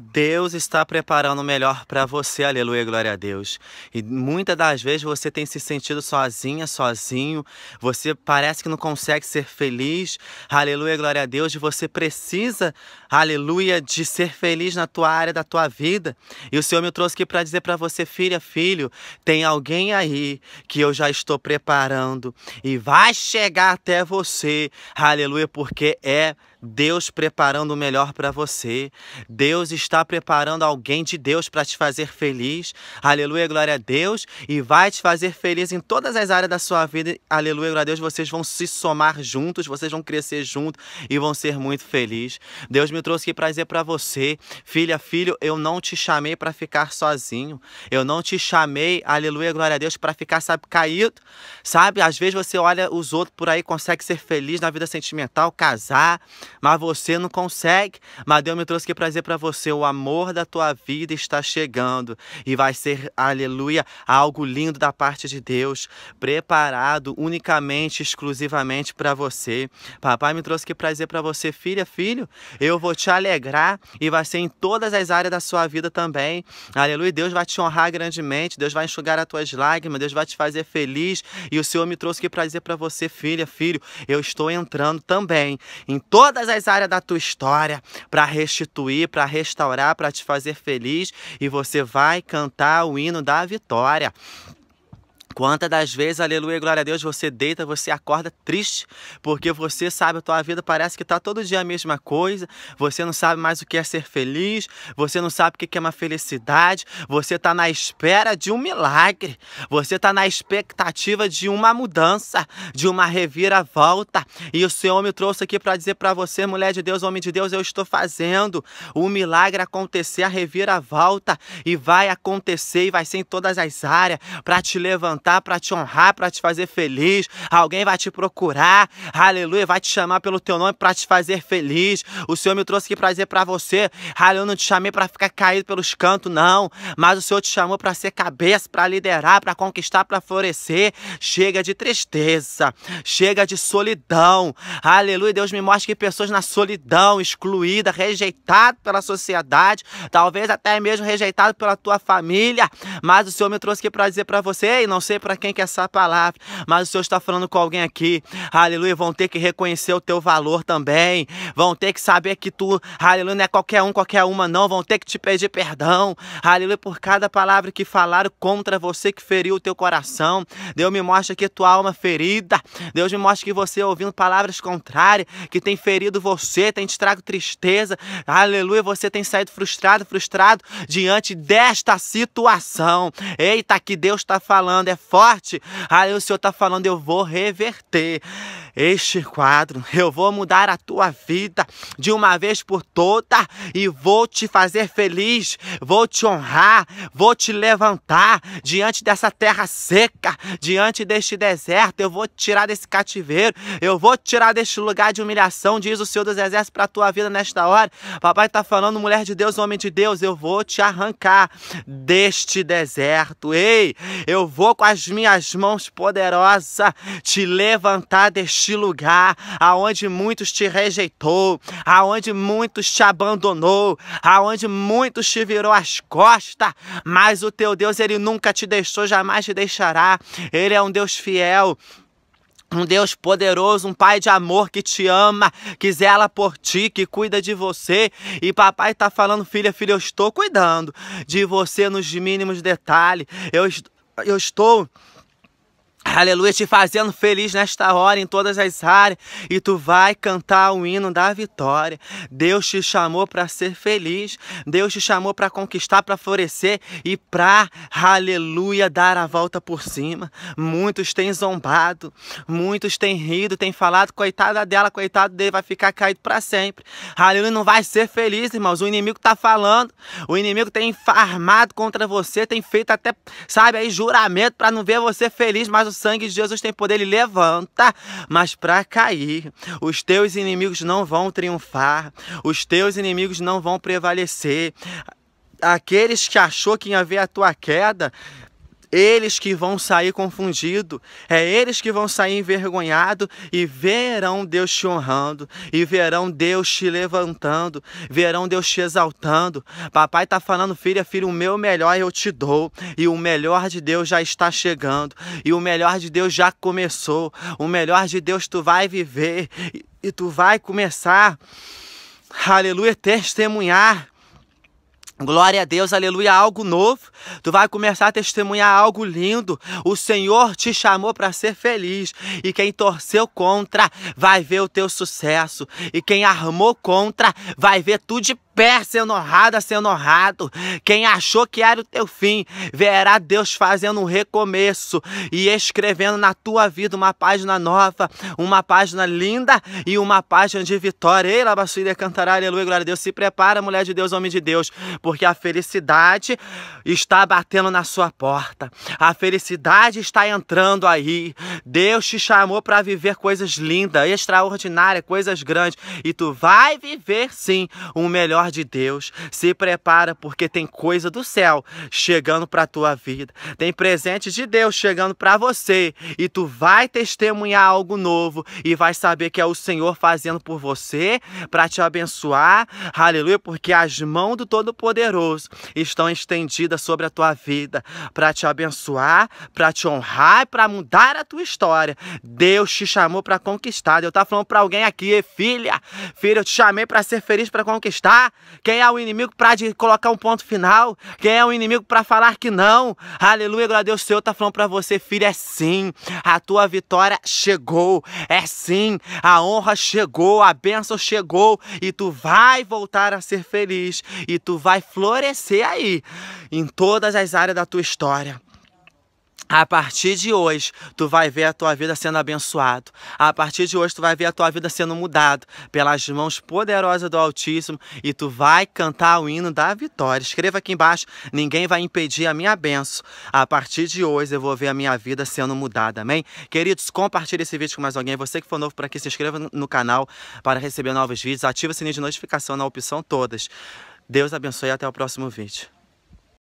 Deus está preparando o melhor para você, aleluia, glória a Deus. E muitas das vezes você tem se sentido sozinha, sozinho, você parece que não consegue ser feliz, aleluia, glória a Deus, e você precisa, aleluia, de ser feliz na tua área da tua vida. E o Senhor me trouxe aqui para dizer para você, filha, filho, tem alguém aí que eu já estou preparando e vai chegar até você, aleluia, porque é Deus preparando o melhor para você. Deus está está preparando alguém de Deus para te fazer feliz. Aleluia, glória a Deus. E vai te fazer feliz em todas as áreas da sua vida. Aleluia, glória a Deus. Vocês vão se somar juntos, vocês vão crescer juntos e vão ser muito felizes. Deus me trouxe aqui para dizer para você, filha, filho, eu não te chamei para ficar sozinho. Eu não te chamei, aleluia, glória a Deus, para ficar, sabe, caído. Sabe, às vezes você olha os outros por aí, consegue ser feliz na vida sentimental, casar, mas você não consegue. Mas Deus me trouxe aqui para dizer para você você, o amor da tua vida está chegando e vai ser, aleluia, algo lindo da parte de Deus, preparado unicamente, exclusivamente para você. Papai me trouxe que prazer para você, filha, filho, eu vou te alegrar e vai ser em todas as áreas da sua vida também. Aleluia, Deus vai te honrar grandemente, Deus vai enxugar as tuas lágrimas, Deus vai te fazer feliz e o Senhor me trouxe que prazer para você, filha, filho, eu estou entrando também em todas as áreas da tua história para restituir, para restaurar restaurar, para te fazer feliz e você vai cantar o hino da vitória. Quantas das vezes, aleluia, glória a Deus, você deita, você acorda triste, porque você sabe, a tua vida parece que está todo dia a mesma coisa, você não sabe mais o que é ser feliz, você não sabe o que é uma felicidade, você está na espera de um milagre, você está na expectativa de uma mudança, de uma reviravolta, e o Senhor me trouxe aqui para dizer para você, mulher de Deus, homem de Deus, eu estou fazendo o milagre acontecer, a reviravolta, e vai acontecer, e vai ser em todas as áreas, para te levantar para te honrar, para te fazer feliz. Alguém vai te procurar, aleluia, vai te chamar pelo teu nome para te fazer feliz. O Senhor me trouxe aqui para dizer para você, aleluia, eu não te chamei para ficar caído pelos cantos, não. Mas o Senhor te chamou para ser cabeça, para liderar, para conquistar, para florescer. Chega de tristeza, chega de solidão. Aleluia, Deus me mostra que pessoas na solidão, excluída, rejeitada pela sociedade, talvez até mesmo rejeitado pela tua família, mas o Senhor me trouxe aqui para dizer para você, e não sei sei para quem que é essa palavra, mas o Senhor está falando com alguém aqui. Aleluia, vão ter que reconhecer o teu valor também. Vão ter que saber que tu, aleluia, não é qualquer um, qualquer uma não. Vão ter que te pedir perdão. Aleluia, por cada palavra que falaram contra você que feriu o teu coração. Deus me mostra que tua alma ferida. Deus me mostra que você ouvindo palavras contrárias, que tem ferido você, tem te trago tristeza. Aleluia, você tem saído frustrado, frustrado diante desta situação. Eita, que Deus está falando, é forte. Aí o Senhor está falando, eu vou reverter este quadro. Eu vou mudar a tua vida de uma vez por toda e vou te fazer feliz, vou te honrar, vou te levantar diante dessa terra seca, diante deste deserto. Eu vou te tirar desse cativeiro, eu vou te tirar deste lugar de humilhação, diz o Senhor dos Exércitos para a tua vida nesta hora. Papai está falando, mulher de Deus, homem de Deus, eu vou te arrancar deste deserto. Ei, eu vou com as minhas mãos poderosas te levantar deste de lugar aonde muitos te rejeitou, aonde muitos te abandonou, aonde muitos te virou as costas, mas o teu Deus ele nunca te deixou, jamais te deixará. Ele é um Deus fiel um Deus poderoso, um Pai de amor que te ama, que zela por ti, que cuida de você. E papai está falando, filha, filha, eu estou cuidando de você nos mínimos detalhes. Eu, eu estou Aleluia, te fazendo feliz nesta hora, em todas as áreas, e tu vai cantar o hino da vitória. Deus te chamou para ser feliz, Deus te chamou para conquistar, para florescer e para, aleluia, dar a volta por cima. Muitos têm zombado, muitos têm rido, têm falado, coitada dela, coitado dele, vai ficar caído para sempre. Aleluia, não vai ser feliz, irmãos. O inimigo está falando, o inimigo tem armado contra você, tem feito até, sabe, aí juramento para não ver você feliz, mas o sangue de Jesus tem poder, ele levanta, mas para cair. Os teus inimigos não vão triunfar, os teus inimigos não vão prevalecer. Aqueles que achou que ia ver a tua queda, eles que vão sair confundido, é eles que vão sair envergonhado e verão Deus te honrando, e verão Deus te levantando, verão Deus te exaltando. Papai está falando, filha, filho, o meu melhor eu te dou, e o melhor de Deus já está chegando, e o melhor de Deus já começou, o melhor de Deus tu vai viver e, e tu vai começar. Aleluia, testemunhar Glória a Deus, aleluia, algo novo. Tu vai começar a testemunhar algo lindo. O Senhor te chamou para ser feliz. E quem torceu contra vai ver o teu sucesso. E quem armou contra vai ver tu de pé, sendo honrada, sendo honrado. Quem achou que era o teu fim, verá Deus fazendo um recomeço e escrevendo na tua vida uma página nova, uma página linda e uma página de vitória. Ei, Labassuíra cantará, aleluia, glória a Deus. Se prepara, mulher de Deus, homem de Deus, porque a felicidade está batendo na sua porta. A felicidade está entrando aí. Deus te chamou para viver coisas lindas, extraordinárias, coisas grandes. E tu vai viver sim o um melhor melhor de Deus. Se prepara porque tem coisa do céu chegando para tua vida. Tem presente de Deus chegando para você e tu vai testemunhar algo novo e vai saber que é o Senhor fazendo por você para te abençoar. Aleluia, porque as mãos do Todo-Poderoso estão estendidas sobre a tua vida para te abençoar, para te honrar e para mudar a tua história. Deus te chamou para conquistar. Eu tá falando para alguém aqui, filha, filha, eu te chamei para ser feliz, para conquistar. Quem é o inimigo para colocar um ponto final? Quem é o inimigo para falar que não? Aleluia, glória a Deus. O Senhor tá falando para você, filho, é sim. A tua vitória chegou. É sim. A honra chegou, a bênção chegou e tu vai voltar a ser feliz e tu vai florescer aí em todas as áreas da tua história. A partir de hoje, tu vai ver a tua vida sendo abençoado. A partir de hoje, tu vai ver a tua vida sendo mudado pelas mãos poderosas do Altíssimo e tu vai cantar o hino da vitória. Escreva aqui embaixo: ninguém vai impedir a minha benção. A partir de hoje, eu vou ver a minha vida sendo mudada. Amém? Queridos, compartilhe esse vídeo com mais alguém. Você que for novo por aqui, se inscreva no canal para receber novos vídeos. Ativa o sininho de notificação na opção todas. Deus abençoe e até o próximo vídeo.